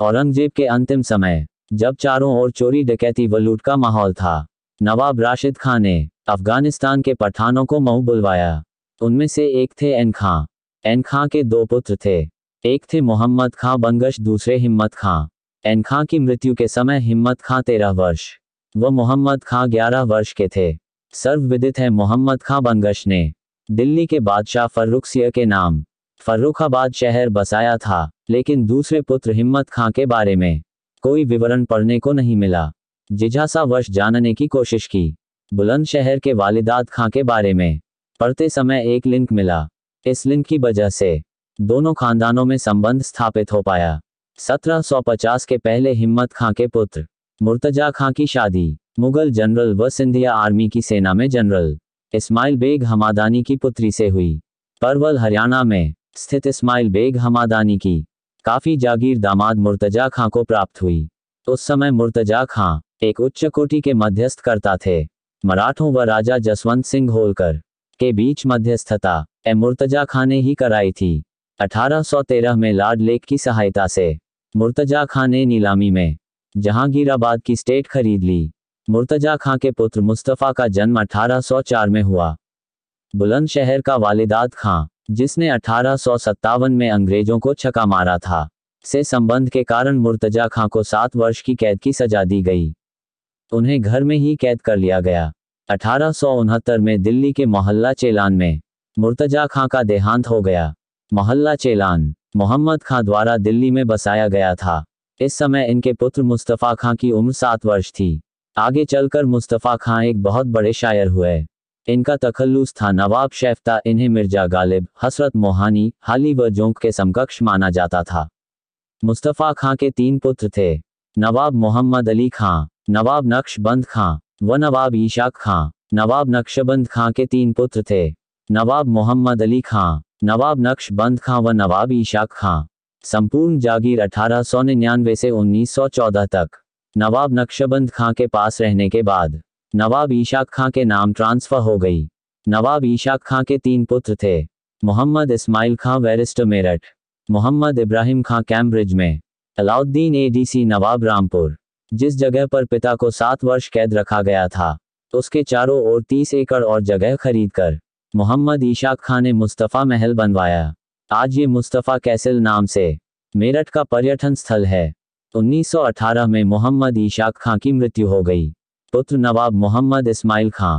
औरंगजेब के अंतिम समय जब चारों ओर चोरी डकैती व लूट का माहौल था नवाब राशिद खान ने अफगानिस्तान के पठानों को मऊ बुलवाया उनमें से एक थे एन खां एन खां के दो पुत्र थे एक थे मोहम्मद खां बंगश दूसरे हिम्मत खां एन खां की मृत्यु के समय हिम्मत खां तेरह वर्ष व मोहम्मद खां ग्यारह वर्ष के थे सर्वविदित है मोहम्मद खां बंगश ने दिल्ली के बादशाह सिया के नाम फर्रुखाबाद शहर बसाया था लेकिन दूसरे पुत्र हिम्मत खां के बारे में कोई विवरण पढ़ने को नहीं मिला जिजासा वर्ष जानने की कोशिश की बुलंदशहर के वालिदात खां के बारे में पढ़ते समय एक लिंक मिला इस लिंक की वजह से दोनों खानदानों में संबंध स्थापित हो पाया 1750 के पहले हिम्मत खां के पुत्र मुर्तजा खां की शादी मुगल जनरल व सिंधिया आर्मी की सेना में जनरल इस्माइल बेग हमादानी की पुत्री से हुई परवल हरियाणा में स्थित इस्माइल बेग हमादानी की काफी जागीर दामाद मुर्तजा खां को प्राप्त हुई उस समय मुर्तजा खां एक उच्च कोटि के मध्यस्थ करता थे मराठों व राजा जसवंत सिंह होलकर के बीच मध्यस्थता ए मुर्तजा खां ने ही कराई थी 1813 में लाड लेक की सहायता से मुर्तजा खां ने नीलामी में जहांगीराबाद की स्टेट खरीद ली मुर्तजा खां के पुत्र मुस्तफ़ा का जन्म 1804 में हुआ बुलंदशहर का वालिदात खां जिसने अठारह में अंग्रेजों को छका मारा था से संबंध के कारण मुर्तजा खां को सात वर्ष की कैद की सजा दी गई उन्हें घर में ही कैद कर लिया गया अठारह में दिल्ली के मोहल्ला चेलान में मुर्तजा खां का देहांत हो गया मोहल्ला चेलान मोहम्मद खां द्वारा दिल्ली में बसाया गया था इस समय इनके पुत्र मुस्तफ़ा खां की उम्र सात वर्ष थी आगे चलकर मुस्तफ़ा खां एक बहुत बड़े शायर हुए इनका तखल्लुस था नवाब शैफ्ता इन्हें मिर्जा गालिब हसरत मोहानी हाली व जोंक के समकक्ष माना जाता था मुस्तफ़ा खां के तीन पुत्र थे नवाब मोहम्मद अली खां नवाब नक्शबंद खां व नवाब ईशाक खां नवाब नक्शबंद खां के तीन पुत्र थे नवाब मोहम्मद अली खां नवाब नक्शबंद खां व नवाब ईशाक खां संपूर्ण जागीर अठारह सौ निन्यानवे से उन्नीस सौ चौदह तक नवाब नक्शबंद खां के पास रहने के बाद नवाब ईशाक खां के नाम ट्रांसफर हो गई नवाब ईशाक खां के तीन पुत्र थे मोहम्मद इस्माइल खां वेरिस्ट मेरठ मोहम्मद इब्राहिम खां कैम्ब्रिज में अलाउद्दीन एडीसी नवाब रामपुर जिस जगह पर पिता को सात वर्ष कैद रखा गया था उसके चारों ओर तीस एकड़ और जगह खरीद कर मोहम्मद ईशाक खां ने मुस्तफ़ा महल बनवाया आज ये मुस्तफ़ा कैसल नाम से मेरठ का पर्यटन स्थल है 1918 में मोहम्मद ईशाक खां की मृत्यु हो गई पुत्र नवाब मोहम्मद इस्माइल खां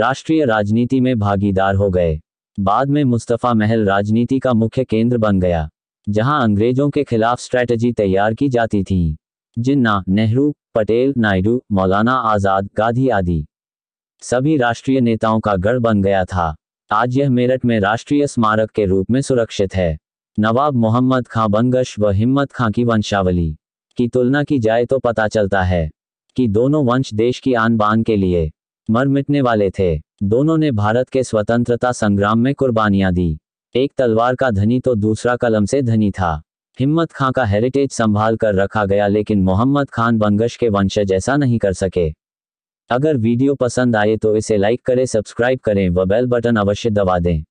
राष्ट्रीय राजनीति में भागीदार हो गए बाद में मुस्तफ़ा महल राजनीति का मुख्य केंद्र बन गया जहां अंग्रेजों के खिलाफ स्ट्रैटेजी तैयार की जाती थी जिन्ना नेहरू पटेल नायडू मौलाना आज़ाद गांधी आदि सभी राष्ट्रीय नेताओं का गढ़ बन गया था आज यह मेरठ में राष्ट्रीय स्मारक के रूप में सुरक्षित है नवाब मोहम्मद खां बंगश व हिम्मत खां की वंशावली की तुलना की जाए तो पता चलता है कि दोनों वंश देश की आन बान के लिए मर मिटने वाले थे दोनों ने भारत के स्वतंत्रता संग्राम में कुर्बानियां दी एक तलवार का धनी तो दूसरा कलम से धनी था हिम्मत खां का हेरिटेज संभाल कर रखा गया लेकिन मोहम्मद खान बंगश के वंशज ऐसा नहीं कर सके अगर वीडियो पसंद आए तो इसे लाइक करें सब्सक्राइब करें व बेल बटन अवश्य दबा दें